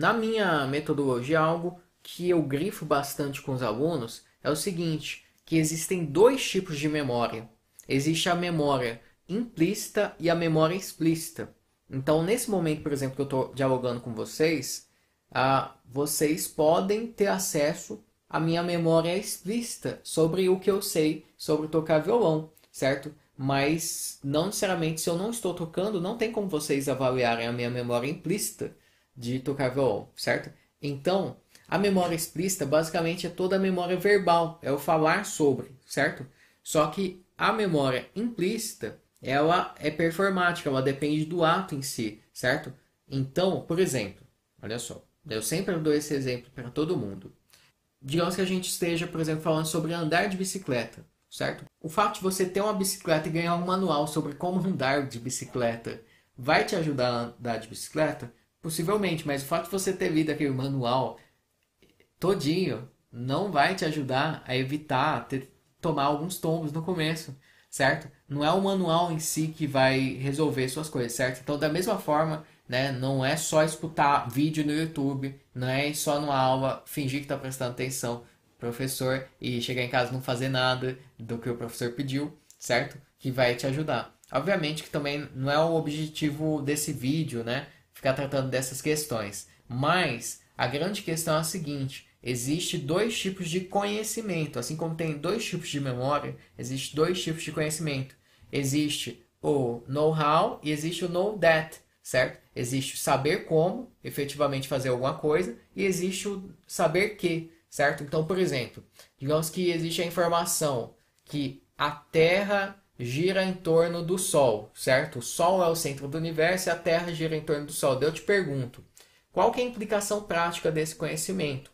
Na minha metodologia, algo que eu grifo bastante com os alunos é o seguinte, que existem dois tipos de memória. Existe a memória implícita e a memória explícita. Então, nesse momento, por exemplo, que eu estou dialogando com vocês, ah, vocês podem ter acesso à minha memória explícita sobre o que eu sei sobre tocar violão, certo? Mas, não necessariamente, se eu não estou tocando, não tem como vocês avaliarem a minha memória implícita, de tocar violão, certo? Então, a memória explícita basicamente é toda a memória verbal, é o falar sobre, certo? Só que a memória implícita, ela é performática, ela depende do ato em si, certo? Então, por exemplo, olha só, eu sempre dou esse exemplo para todo mundo. Digamos que a gente esteja, por exemplo, falando sobre andar de bicicleta, certo? O fato de você ter uma bicicleta e ganhar um manual sobre como andar de bicicleta vai te ajudar a andar de bicicleta? Possivelmente, mas o fato de você ter lido aquele manual todinho não vai te ajudar a evitar ter, tomar alguns tombos no começo, certo? Não é o manual em si que vai resolver suas coisas, certo? Então, da mesma forma, né, não é só escutar vídeo no YouTube, não é só numa aula fingir que está prestando atenção, professor, e chegar em casa não fazer nada do que o professor pediu, certo? Que vai te ajudar. Obviamente que também não é o objetivo desse vídeo, né? ficar tratando dessas questões. Mas a grande questão é a seguinte: existe dois tipos de conhecimento, assim como tem dois tipos de memória, existe dois tipos de conhecimento. Existe o know-how e existe o know that, certo? Existe o saber como efetivamente fazer alguma coisa e existe o saber que, certo? Então, por exemplo, digamos que existe a informação que a Terra gira em torno do Sol, certo? O Sol é o centro do universo e a Terra gira em torno do Sol. Eu te pergunto, qual é a implicação prática desse conhecimento?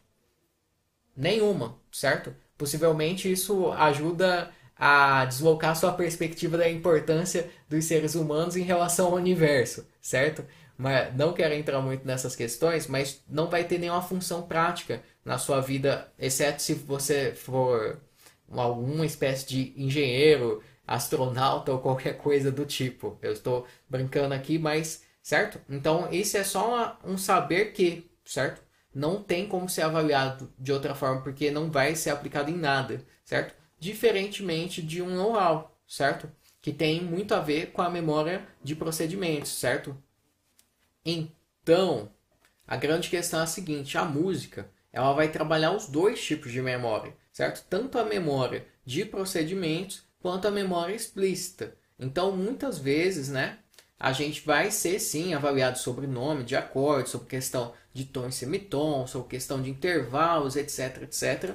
Nenhuma, certo? Possivelmente isso ajuda a deslocar sua perspectiva da importância dos seres humanos em relação ao universo, certo? Mas não quero entrar muito nessas questões, mas não vai ter nenhuma função prática na sua vida, exceto se você for alguma espécie de engenheiro, astronauta ou qualquer coisa do tipo. Eu estou brincando aqui, mas certo? Então, esse é só uma, um saber que, certo? Não tem como ser avaliado de outra forma, porque não vai ser aplicado em nada, certo? Diferentemente de um know-how, certo? Que tem muito a ver com a memória de procedimentos, certo? Então, a grande questão é a seguinte: a música ela vai trabalhar os dois tipos de memória, certo? Tanto a memória de procedimentos quanto à memória explícita. Então, muitas vezes, né, a gente vai ser sim avaliado sobre nome de acordo, sobre questão de tom e semitom, sobre questão de intervalos, etc, etc.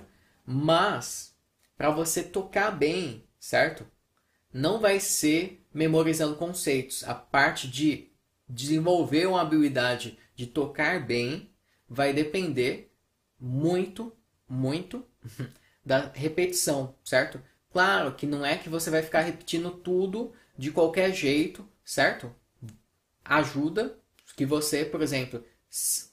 Mas, para você tocar bem, certo? Não vai ser memorizando conceitos. A parte de desenvolver uma habilidade de tocar bem vai depender muito, muito da repetição, certo? Claro que não é que você vai ficar repetindo tudo de qualquer jeito, certo? Ajuda que você, por exemplo,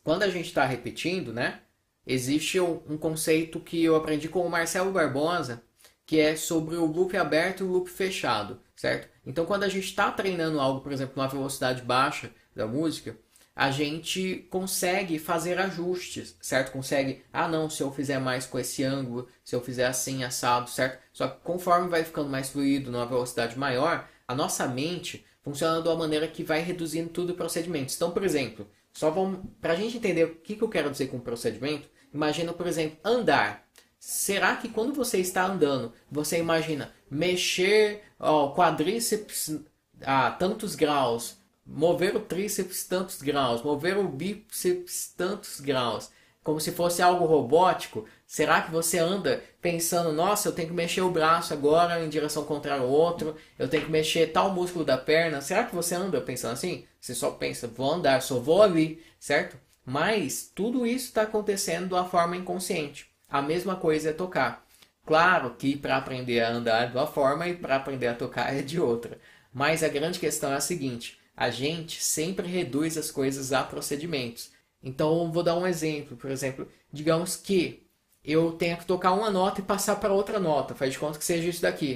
quando a gente está repetindo, né? Existe um, conceito que eu aprendi com o Marcelo Barbosa, que é sobre o loop aberto e o loop fechado, certo? Então, quando a gente está treinando algo, por exemplo, numa velocidade baixa da música, a gente consegue fazer ajustes, certo? Consegue, ah não, se eu fizer mais com esse ângulo, se eu fizer assim, assado, certo? Só que conforme vai ficando mais fluido, numa velocidade maior, a nossa mente funciona de uma maneira que vai reduzindo tudo o procedimento. Então, por exemplo, só vamos, para a gente entender o que, que eu quero dizer com procedimento, imagina, por exemplo, andar. Será que quando você está andando, você imagina mexer o quadríceps a tantos graus, mover o tríceps tantos graus, mover o bíceps tantos graus, como se fosse algo robótico? Será que você anda pensando, nossa, eu tenho que mexer o braço agora em direção contrária ao outro, eu tenho que mexer tal músculo da perna? Será que você anda pensando assim? Você só pensa, vou andar, só vou ali, certo? Mas tudo isso está acontecendo de uma forma inconsciente. A mesma coisa é tocar. Claro que para aprender a andar de uma forma e para aprender a tocar é de outra. Mas a grande questão é a seguinte: a gente sempre reduz as coisas a procedimentos. Então, vou dar um exemplo. Por exemplo, digamos que eu tenha que tocar uma nota e passar para outra nota. Faz de conta que seja isso daqui.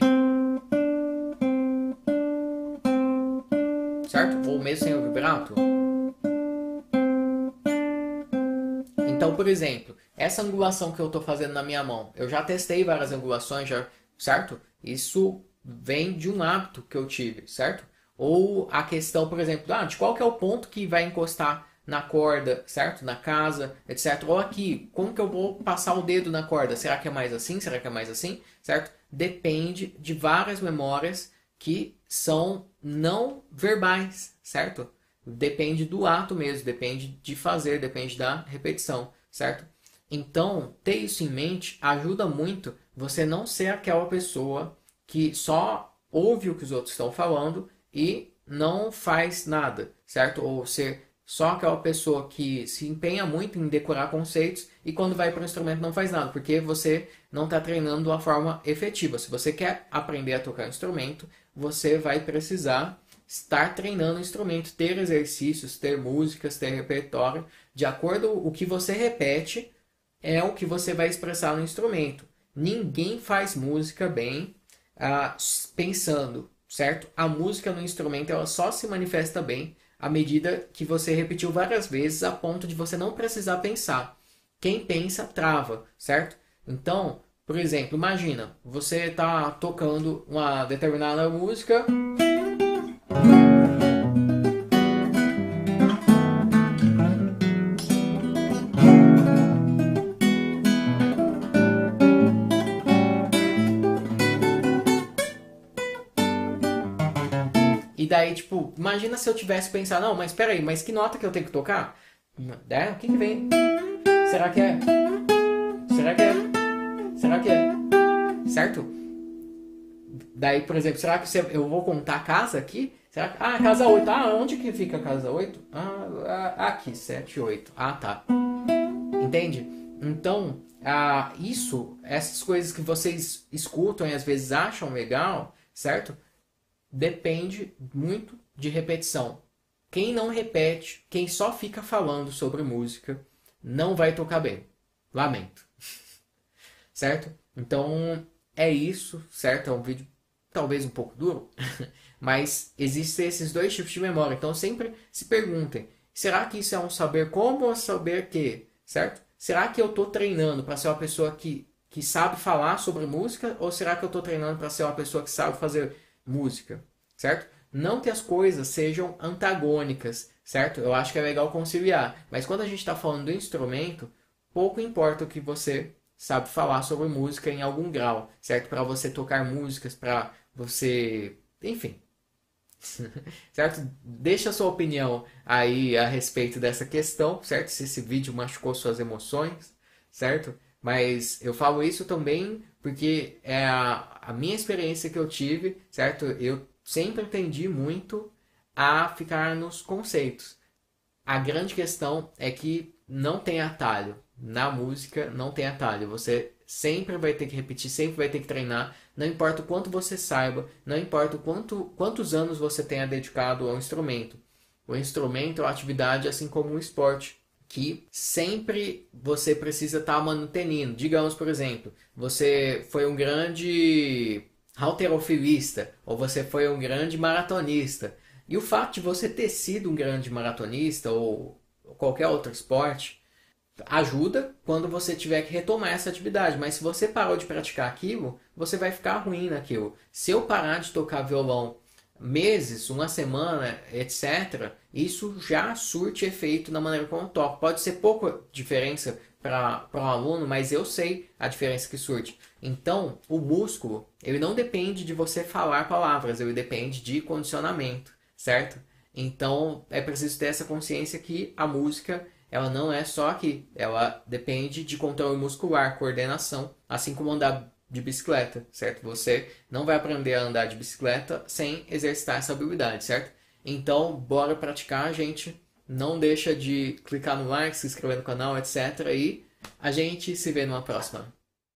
Certo? Ou mesmo sem o vibrato. Então, por exemplo, essa angulação que eu estou fazendo na minha mão, eu já testei várias angulações, já, certo? Isso vem de um hábito que eu tive, certo? Ou a questão, por exemplo, ah, de qual que é o ponto que vai encostar na corda, certo? Na casa, etc. Ou aqui, como que eu vou passar o dedo na corda? Será que é mais assim? Será que é mais assim? Certo? Depende de várias memórias que são não verbais, certo? Depende do ato mesmo, depende de fazer, depende da repetição, certo? Então, ter isso em mente ajuda muito você não ser aquela pessoa que só ouve o que os outros estão falando e não faz nada, certo? Ou ser só aquela pessoa que se empenha muito em decorar conceitos e quando vai para o instrumento não faz nada, porque você não está treinando de uma forma efetiva. Se você quer aprender a tocar instrumento, você vai precisar estar treinando o instrumento, ter exercícios, ter músicas, ter repertório, de acordo com o que você repete é o que você vai expressar no instrumento. Ninguém faz música bem ah, pensando, certo? A música no instrumento ela só se manifesta bem à medida que você repetiu várias vezes a ponto de você não precisar pensar. Quem pensa trava, certo? Então, por exemplo, imagina, você está tocando uma determinada música daí, tipo, imagina se eu tivesse pensado, não, mas peraí, mas que nota que eu tenho que tocar? É, o que, que vem? Será que é? Será que é? Será que é? Certo? Daí, por exemplo, será que eu vou contar a casa aqui? Será que... Ah, casa 8. Ah, onde que fica a casa 8? Ah, ah, aqui, 7, 8. Ah, tá. Entende? Então, ah, isso, essas coisas que vocês escutam e às vezes acham legal, certo? depende muito de repetição. Quem não repete, quem só fica falando sobre música, não vai tocar bem. Lamento. certo? Então, é isso, certo? É um vídeo talvez um pouco duro, mas existem esses dois tipos de memória. Então, sempre se perguntem: será que isso é um saber como ou saber que? Certo? Será que eu estou treinando para ser uma pessoa que, que sabe falar sobre música ou será que eu estou treinando para ser uma pessoa que sabe fazer música, certo? Não que as coisas sejam antagônicas, certo? Eu acho que é legal conciliar. Mas quando a gente está falando do instrumento, pouco importa o que você sabe falar sobre música em algum grau, certo? Para você tocar músicas, para você. Enfim. certo? Deixa a sua opinião aí a respeito dessa questão, certo? Se esse vídeo machucou suas emoções, certo? Mas eu falo isso também porque é a, a minha experiência que eu tive, certo? Eu sempre tendi muito a ficar nos conceitos. A grande questão é que não tem atalho. Na música não tem atalho. Você sempre vai ter que repetir, sempre vai ter que treinar. Não importa o quanto você saiba, não importa o quanto, quantos anos você tenha dedicado ao instrumento. O instrumento é uma atividade assim como o um esporte que sempre você precisa estar tá Digamos, por exemplo, você foi um grande halterofilista ou você foi um grande maratonista. E o fato de você ter sido um grande maratonista ou qualquer outro esporte ajuda quando você tiver que retomar essa atividade, mas se você parou de praticar aquilo, você vai ficar ruim naquilo. Se eu parar de tocar violão meses, uma semana, etc., isso já surte efeito na maneira como eu toco. Pode ser pouca diferença para o um aluno, mas eu sei a diferença que surte. Então, o músculo, ele não depende de você falar palavras, ele depende de condicionamento, certo? Então, é preciso ter essa consciência que a música, ela não é só aqui, ela depende de controle muscular, coordenação, assim como andar de bicicleta, certo? Você não vai aprender a andar de bicicleta sem exercitar essa habilidade, certo? Então, bora praticar, gente. Não deixa de clicar no like, se inscrever no canal, etc. E a gente se vê numa próxima.